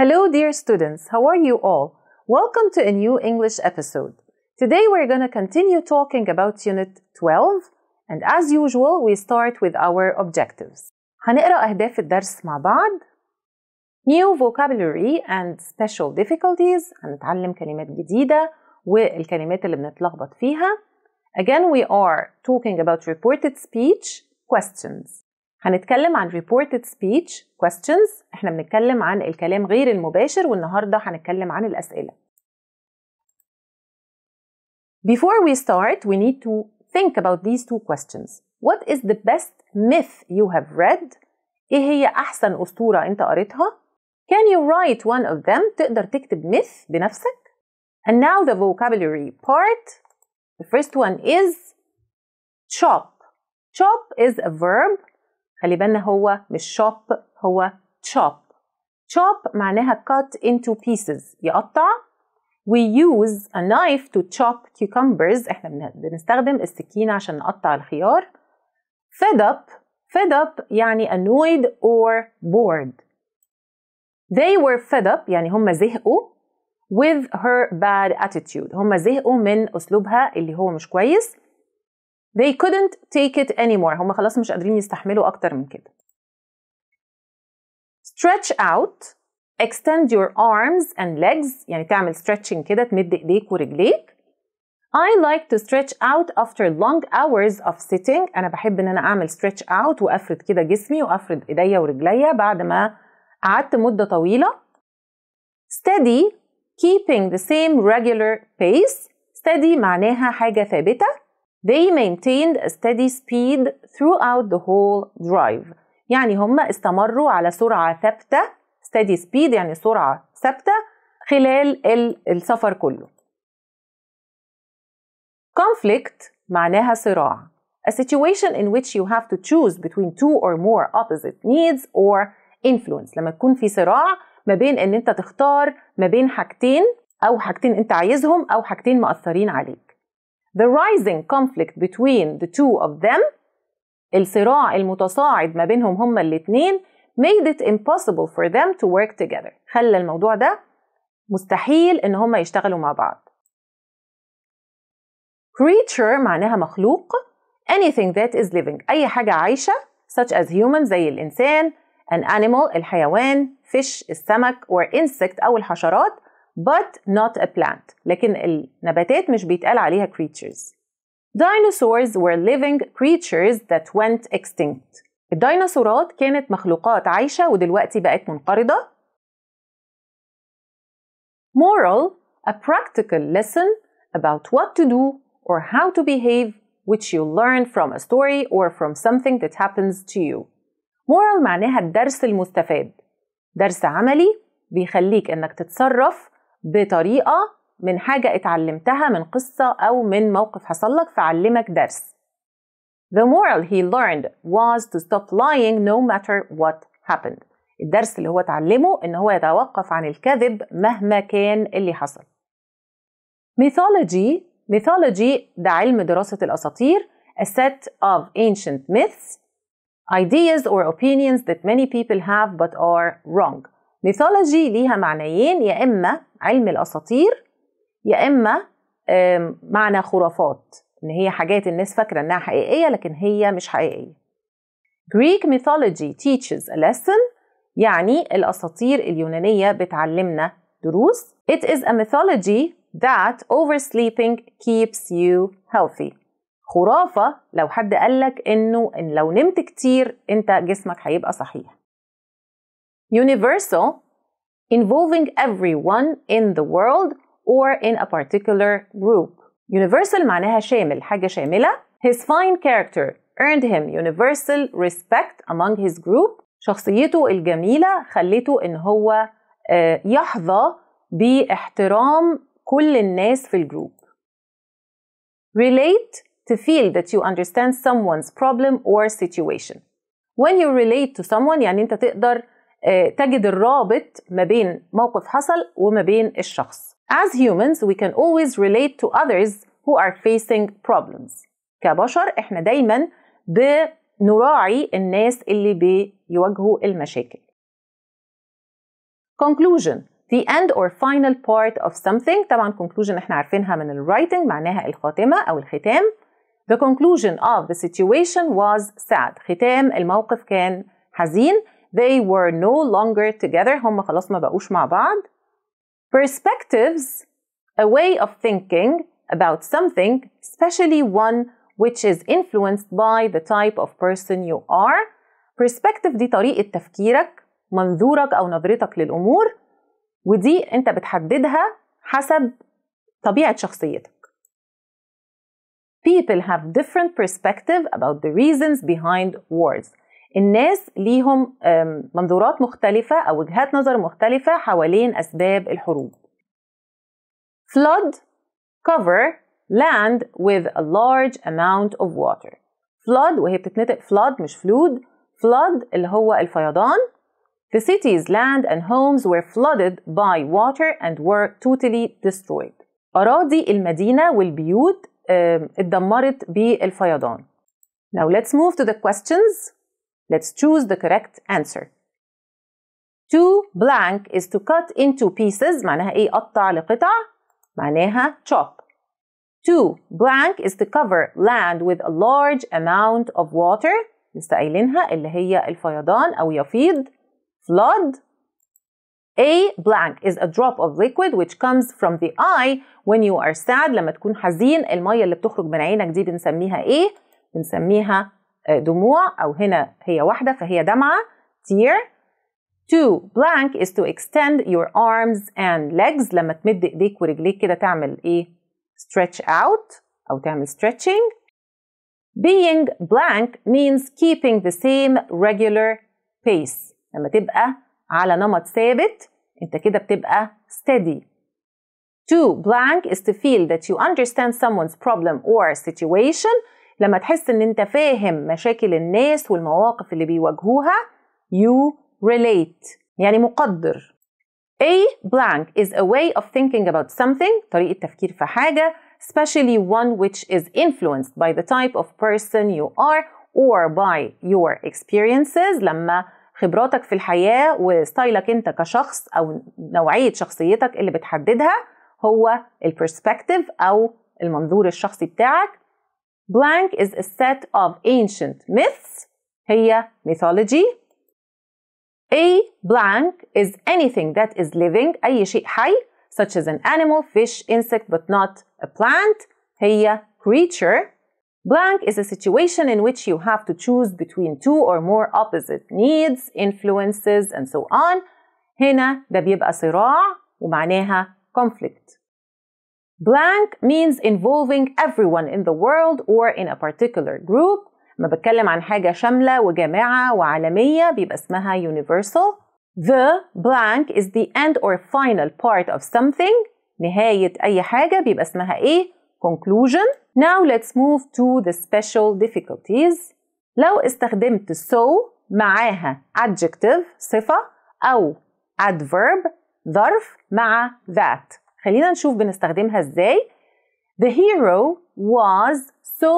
Hello, dear students. How are you all? Welcome to a new English episode. Today we're going to continue talking about Unit 12 and as usual we start with our objectives. هنقرأ أهداف الدرس مع بعض New vocabulary and special difficulties هنتعلم كلمات جديدة والكلمات اللي بنتلخبط فيها Again we are talking about reported speech questions هنتكلم عن reported speech questions احنا بنتكلم عن الكلام غير المباشر والنهارده هنتكلم عن الأسئلة. Before we start we need to think about these two questions. What is the best myth you have read? ايه هي أحسن أسطورة أنت قريتها؟ Can you write one of them? تقدر تكتب myth بنفسك؟ And now the vocabulary part. The first one is chop. Chop is a verb خلي بالنا هو مش شوب هو chop chop معناها cut into pieces يقطع we use a knife to chop cucumbers احنا بنستخدم السكينة عشان نقطع الخيار fed up fed up يعني annoyed or bored they were fed up يعني هم زهقوا with her bad attitude هم زهقوا من أسلوبها اللي هو مش كويس They couldn't take it anymore هم خلاص مش قادرين يستحملوا أكتر من كده stretch out extend your arms and legs يعني تعمل stretching كده تمد إيديك ورجليك I like to stretch out after long hours of sitting أنا بحب إن أنا أعمل stretch out وأفرد كده جسمي وأفرد إيديا ورجليا بعد ما قعدت مدة طويلة steady keeping the same regular pace steady معناها حاجة ثابتة They maintained a steady speed throughout the whole drive يعني هم استمروا على سرعة ثابتة steady speed يعني سرعة ثابتة خلال السفر كله conflict معناها صراع a situation in which you have to choose between two or more opposite needs or influence لما تكون في صراع ما بين ان انت تختار ما بين حاجتين او حاجتين انت عايزهم او حاجتين مأثرين عليك The rising conflict between the two of them الصراع المتصاعد ما بينهم هما الاتنين made it impossible for them to work together خلى الموضوع ده مستحيل ان هما يشتغلوا مع بعض creature معناها مخلوق anything that is living أي حاجة عايشة such as human زي الإنسان an animal الحيوان fish السمك or insect أو الحشرات but not a plant لكن النباتات مش بيتقال عليها creatures dinosaurs were living creatures that went extinct الديناصورات كانت مخلوقات عايشة ودلوقتي بقت منقرضة moral a practical lesson about what to do or how to behave which you learn from a story or from something that happens to you moral معناها الدرس المستفاد درس عملي بيخليك انك تتصرف بطريقه من حاجه اتعلمتها من قصه او من موقف حصل لك فعلمك درس. The moral he learned was to stop lying no matter what happened. الدرس اللي هو اتعلمه ان هو يتوقف عن الكذب مهما كان اللي حصل. Mythology Mythology ده علم دراسة الأساطير a set of ancient myths ideas or opinions that many people have but are wrong. ميثولوجي ليها معنيين يا إما علم الأساطير يا إما معنى خرافات إن هي حاجات الناس فاكرة إنها حقيقية لكن هي مش حقيقية Greek mythology teaches a lesson يعني الأساطير اليونانية بتعلمنا دروس It is a mythology that oversleeping keeps you healthy خرافة لو حد قالك إنه إن لو نمت كتير أنت جسمك هيبقى صحيح Universal, involving everyone in the world or in a particular group. Universal معناها شامل حاجة شاملة. His fine character earned him universal respect among his group. شخصيته الجميلة خلته إن هو يحظى باحترام كل الناس في الجروب. Relate to feel that you understand someone's problem or situation. When you relate to someone يعني أنت تقدر تجد الرابط ما بين موقف حصل وما بين الشخص. As humans we can always relate to others who are facing problems. كبشر احنا دايما بنراعي الناس اللي بيواجهوا المشاكل. Conclusion the end or final part of something طبعا conclusion احنا عارفينها من ال writing معناها الخاتمة أو الختام the conclusion of the situation was sad ختام الموقف كان حزين they were no longer together هم خلاص ما بقوش مع بعض perspectives a way of thinking about something especially one which is influenced by the type of person you are perspective دي طريقة تفكيرك منظورك أو نظرتك للأمور ودي أنت بتحددها حسب طبيعة شخصيتك People have different perspective about the reasons behind wars الناس ليهم منظورات مختلفة أو وجهات نظر مختلفة حوالين أسباب الحروب. Flood cover land with a large amount of water. Flood وهي بتتنطق flood مش flood. Flood اللي هو الفيضان. The cities, land and homes were flooded by water and were totally destroyed. أراضي المدينة والبيوت اتدمرت بالفيضان. Now let's move to the questions. Let's choose the correct answer. To blank is to cut into pieces معناها ايه قطع لقطع معناها chop. To blank is to cover land with a large amount of water لسه قايلينها اللي هي الفيضان أو يفيض flood. A blank is a drop of liquid which comes from the eye when you are sad لما تكون حزين المية اللي بتخرج من عينك دي بنسميها ايه؟ بنسميها دموع أو هنا هي واحدة فهي دمعة tear to blank is to extend your arms and legs لما تمد إيديك ورجليك كده تعمل إيه stretch out أو تعمل stretching being blank means keeping the same regular pace لما تبقى على نمط ثابت انت كده بتبقى steady to blank is to feel that you understand someone's problem or situation لما تحس ان انت فاهم مشاكل الناس والمواقف اللي بيواجهوها you relate يعني مقدر A blank is a way of thinking about something طريقة تفكير في حاجة especially one which is influenced by the type of person you are or by your experiences لما خبراتك في الحياة وستايلك انت كشخص او نوعية شخصيتك اللي بتحددها هو البرسبكتيف او المنظور الشخصي بتاعك Blank is a set of ancient myths هي mythology A blank is anything that is living أي شيء حي such as an animal, fish, insect but not a plant هي creature Blank is a situation in which you have to choose between two or more opposite needs, influences and so on هنا ده بيبقى صراع ومعناها conflict Blank means involving everyone in the world or in a particular group ما بتكلم عن حاجة شاملة وجماعة وعالمية بيبقى اسمها universal The blank is the end or final part of something نهاية أي حاجة بيبقى اسمها إيه؟ conclusion Now let's move to the special difficulties لو استخدمت so معاها adjective صفة أو adverb ظرف مع that خلينا نشوف بنستخدمها ازاي The hero was so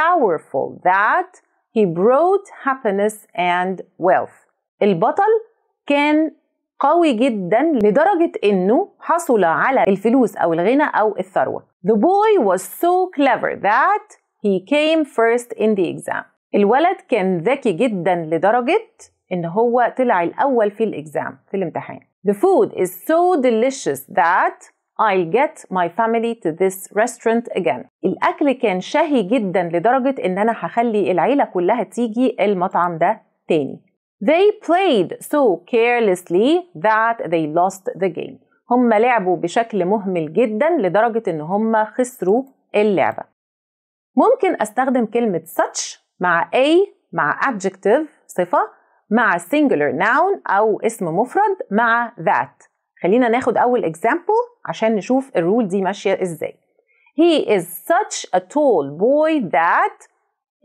powerful that he brought happiness and wealth البطل كان قوي جدا لدرجة إنه حصل على الفلوس أو الغنى أو الثروة. The boy was so clever that he came first in the exam. الولد كان ذكي جدا لدرجة إن هو طلع الأول في الإكزام في الامتحان. The food is so delicious that I'll get my family to this restaurant again. الأكل كان شهي جدا لدرجة إن أنا هخلي العيلة كلها تيجي المطعم ده تاني. They played so carelessly that they lost the game. هم لعبوا بشكل مهمل جدا لدرجة إن هم خسروا اللعبة. ممكن أستخدم كلمة such مع a مع adjective صفة مع singular noun أو اسم مفرد مع that خلينا ناخد اول اكزامبل عشان نشوف الرول دي ماشيه ازاي he is such a tall boy that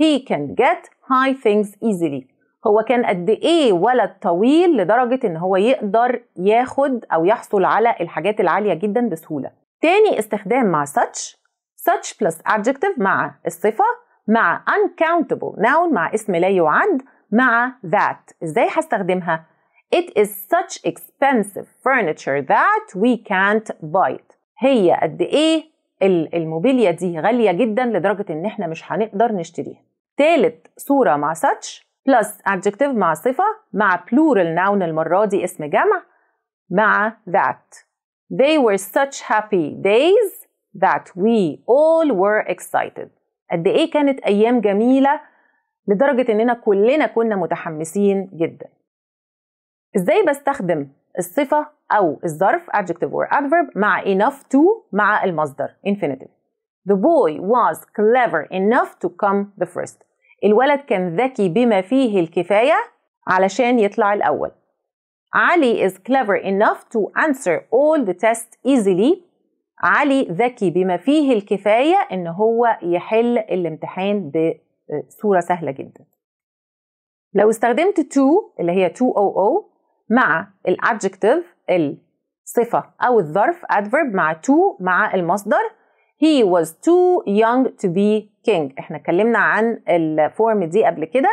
he can get high things easily هو كان قد ايه ولد طويل لدرجه ان هو يقدر ياخد او يحصل على الحاجات العاليه جدا بسهوله تاني استخدام مع such such plus adjective مع الصفه مع uncountable noun مع اسم لا يعد مع that ازاي هستخدمها It is such expensive furniture that we can't buy it. هي قد إيه الموبيليا دي غالية جدا لدرجة إن إحنا مش هنقدر نشتريها. تالت صورة مع such plus adjective مع صفة مع plural noun المرة دي اسم جمع مع that. They were such happy days that we all were excited. قد إيه كانت أيام جميلة لدرجة إننا كلنا كنا متحمسين جدا. ازاي بستخدم الصفة أو الظرف adjective or adverb مع enough to مع المصدر infinitive The boy was clever enough to come the first الولد كان ذكي بما فيه الكفاية علشان يطلع الأول علي is clever enough to answer all the tests easily علي ذكي بما فيه الكفاية إن هو يحل الامتحان بصورة سهلة جدا لو استخدمت to اللي هي 200 مع الادجكتيف الصفة أو الظرف adverb مع to مع المصدر he was too young to be king احنا اتكلمنا عن الفورم دي قبل كده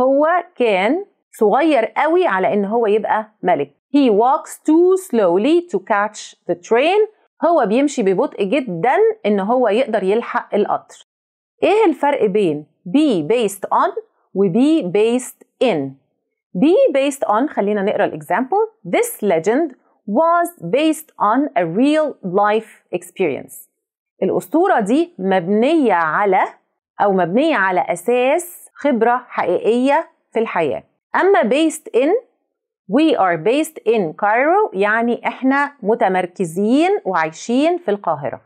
هو كان صغير قوي على ان هو يبقى ملك he walks too slowly to catch the train هو بيمشي ببطء جدا ان هو يقدر يلحق القطر ايه الفرق بين be based on و be based in B based on خلينا نقرا الاكزامبل this legend was based on a real life experience الأسطورة دي مبنية على أو مبنية على أساس خبرة حقيقية في الحياة أما based in we are based in Cairo يعني إحنا متمركزين وعايشين في القاهرة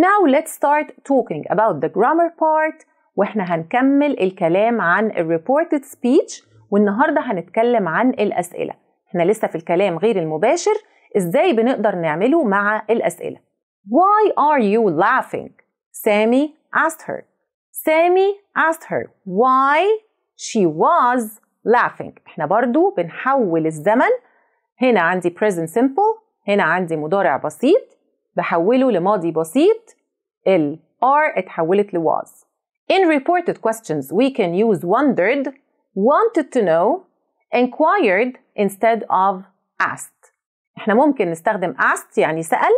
Now let's start talking about the grammar part وإحنا هنكمل الكلام عن reported speech والنهارده هنتكلم عن الاسئله احنا لسه في الكلام غير المباشر ازاي بنقدر نعمله مع الاسئله Why are you laughing? Sammy asked her. Sammy asked her why she was laughing. احنا برضو بنحول الزمن هنا عندي present simple هنا عندي مضارع بسيط بحوله لماضي بسيط ال are اتحولت ل was. In reported questions we can use wondered wanted to know inquired instead of asked احنا ممكن نستخدم asked يعني سأل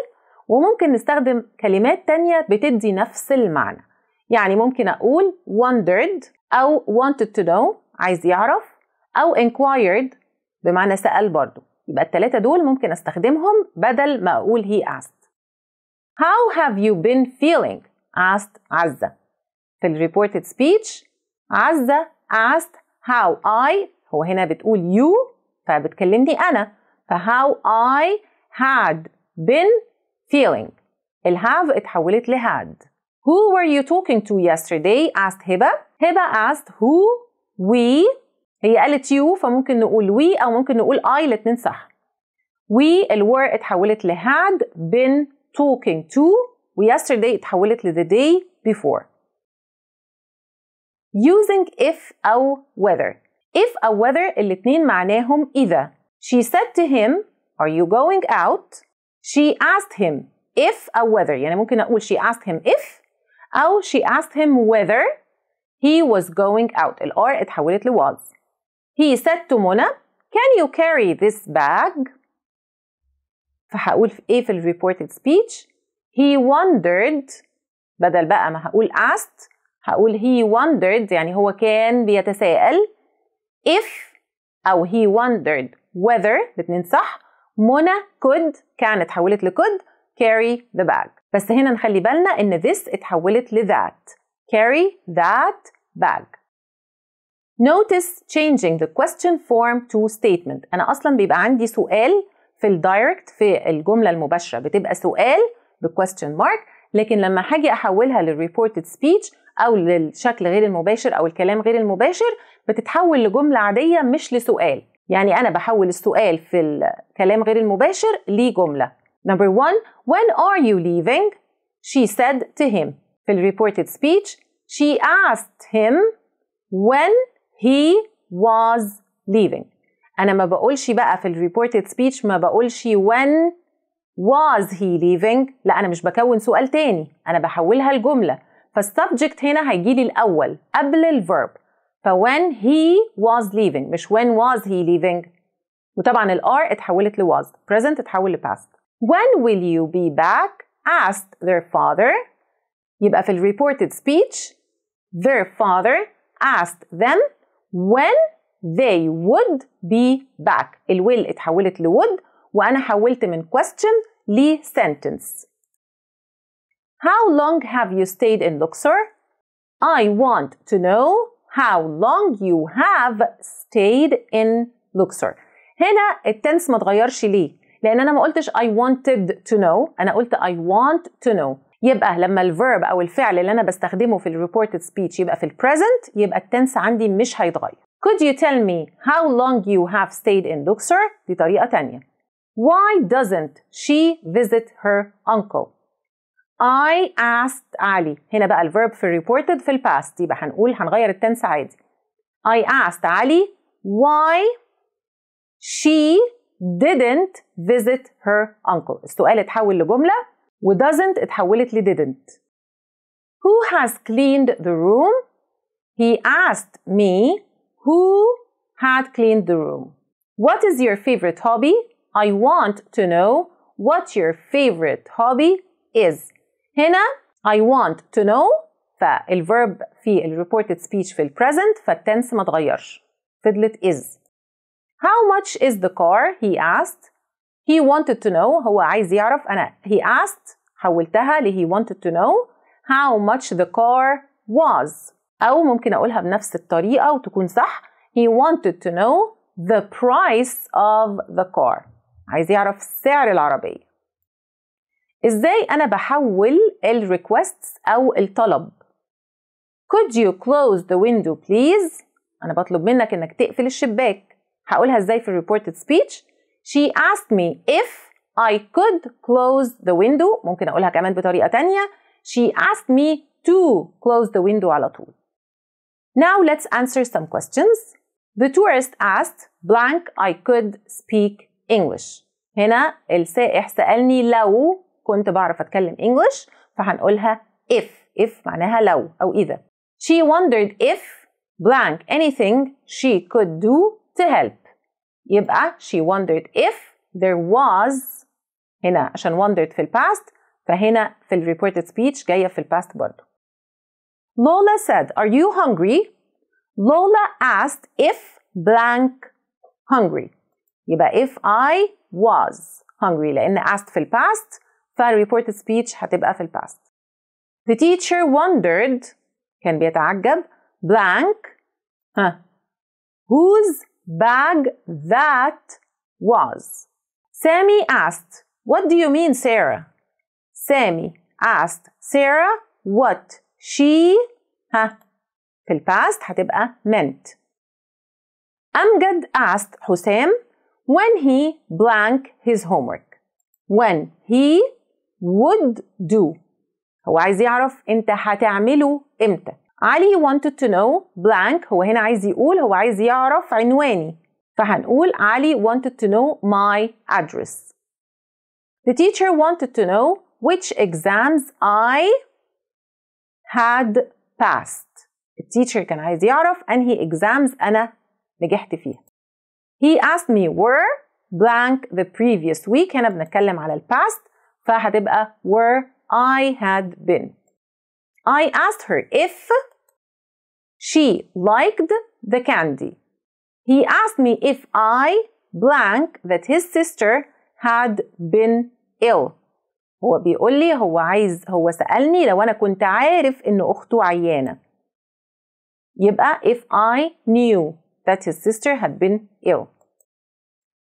وممكن نستخدم كلمات تانية بتدي نفس المعنى يعني ممكن أقول wondered أو wanted to know عايز يعرف أو inquired بمعنى سأل برضو يبقى التلاتة دول ممكن أستخدمهم بدل ما أقول he asked How have you been feeling? asked عزة في ال reported speech عزة asked how I هو هنا بتقول you فبتكلمني أنا فهاو I had been feeling ال have اتحولت ل had Who were you talking to yesterday? asked هبة هبة asked who we هي قالت you فممكن نقول we أو ممكن نقول I الاتنين صح we ال were اتحولت ل had been talking to و yesterday اتحولت ل the day before using if أو whether if أو whether الاتنين معناهم إذا she said to him are you going out she asked him if أو whether يعني ممكن أقول she asked him if أو she asked him whether he was going out ال R اتحولت ل was he said to Mona, can you carry this bag فهقول في ايه في ال reported speech he wondered بدل بقى ما هقول asked هقول he wondered يعني هو كان بيتساءل if أو he wondered whether الاتنين صح منى could كانت اتحولت ل could carry the bag بس هنا نخلي بالنا إن this اتحولت ل that carry that bag Notice changing the question form to statement أنا أصلا بيبقى عندي سؤال في الدايركت في الجملة المباشرة بتبقى سؤال ب question mark لكن لما هاجي أحولها للreported speech او للشكل غير المباشر او الكلام غير المباشر بتتحول لجمله عاديه مش لسؤال يعني انا بحول السؤال في الكلام غير المباشر لجمله number one when are you leaving she said to him في ال سبيتش speech she asked him when he was leaving انا ما بقولش بقى في ال سبيتش speech ما بقولش when was he leaving لا انا مش بكون سؤال تاني انا بحولها لجمله فالسبجكت هنا هيجي لي الأول قبل الفيرب ف when he was leaving مش when was he leaving وطبعا ال r اتحولت ل was present اتحول ل past when will you be back asked their father يبقى في ال reported speech their father asked them when they would be back ال will اتحولت ل would وأنا حولت من question ل sentence How long have you stayed in Luxor? I want to know how long you have stayed in Luxor. هنا التنس ما تغيرش ليه لان انا ما قلتش I wanted to know انا قلت I want to know يبقى لما الفيرب او الفعل اللي انا بستخدمه في الريبورتد سبيتش يبقى في البريزنت يبقى التنس عندي مش هيتغير Could you tell me how long you have stayed in Luxor؟ دي طريقة تانية. Why doesn't she visit her uncle؟ I asked Ali. هنا بقى الverb في reported في الباست يبقى هنقول هنغير التنس عادي I asked Ali why she didn't visit her uncle السؤال اتحول لجملة و doesn't اتحولت ل didn't Who has cleaned the room? He asked me who had cleaned the room. What is your favorite hobby? I want to know what your favorite hobby is. هنا I want to know فالverb في reported speech في present فالتنس ما اتغيرش فضلت is How much is the car he asked he wanted to know هو عايز يعرف أنا he asked حولتها ل he wanted to know how much the car was أو ممكن أقولها بنفس الطريقة وتكون صح he wanted to know the price of the car عايز يعرف سعر العربية ازاي انا بحول requests او الطلب could you close the window please انا بطلب منك انك تقفل الشباك هقولها ازاي في الريبورتد سبيتش she asked me if I could close the window ممكن اقولها كمان بطريقه تانية she asked me to close the window على طول now let's answer some questions the tourist asked blank I could speak English هنا السائح سألني لو كنت بعرف أتكلم English فهنقولها if if معناها لو أو إذا She wondered if blank anything she could do to help يبقى she wondered if there was هنا عشان wondered في الباست فهنا في ال reported speech جاية في الباست برضو Lola said are you hungry Lola asked if blank hungry يبقى if I was hungry لأن asked في الباست فالريبورت speech هتبقى في الباست The teacher wondered كان بيتعجب blank ها whose bag that was Sammy asked what do you mean Sarah Sammy asked Sarah what she ها في الباست هتبقى meant Amjad asked Hussein when he blank his homework. When he would do هو عايز يعرف انت هتعمله امتى علي wanted to know blank هو هنا عايز يقول هو عايز يعرف عنواني فهنقول علي wanted to know my address The teacher wanted to know which exams I had passed The teacher كان عايز يعرف انهي exams انا نجحت فيها He asked me where blank the previous week هنا بنتكلم على الباست فهتبقى where I had been. I asked her if she liked the candy. He asked me if I blank that his sister had been ill. هو بيقول لي هو عايز هو سألني لو أنا كنت عارف إن أخته عيانة. يبقى if I knew that his sister had been ill.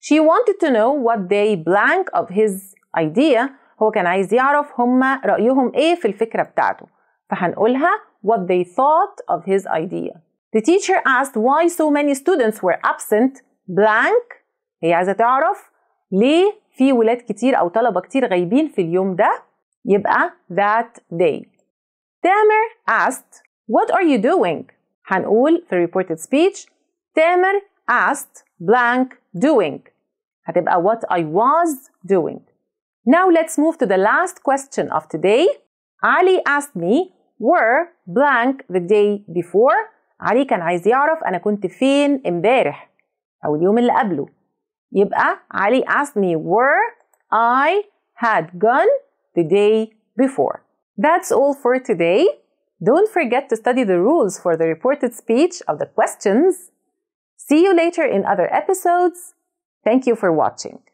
She wanted to know what day blank of his idea هو كان عايز يعرف هما رأيهم إيه في الفكرة بتاعته فهنقولها what they thought of his idea The teacher asked why so many students were absent blank هي عايزة تعرف ليه في ولاد كتير أو طلبة كتير غايبين في اليوم ده يبقى that day تامر asked what are you doing هنقول في reported speech تامر asked blank doing هتبقى what I was doing Now let's move to the last question of today. Ali asked me, were blank the day before Ali كان عايز يعرف أنا كنت فين امبارح أو اليوم اللي قبله يبقى Ali asked me where I had gone the day before That's all for today Don't forget to study the rules for the reported speech of the questions See you later in other episodes Thank you for watching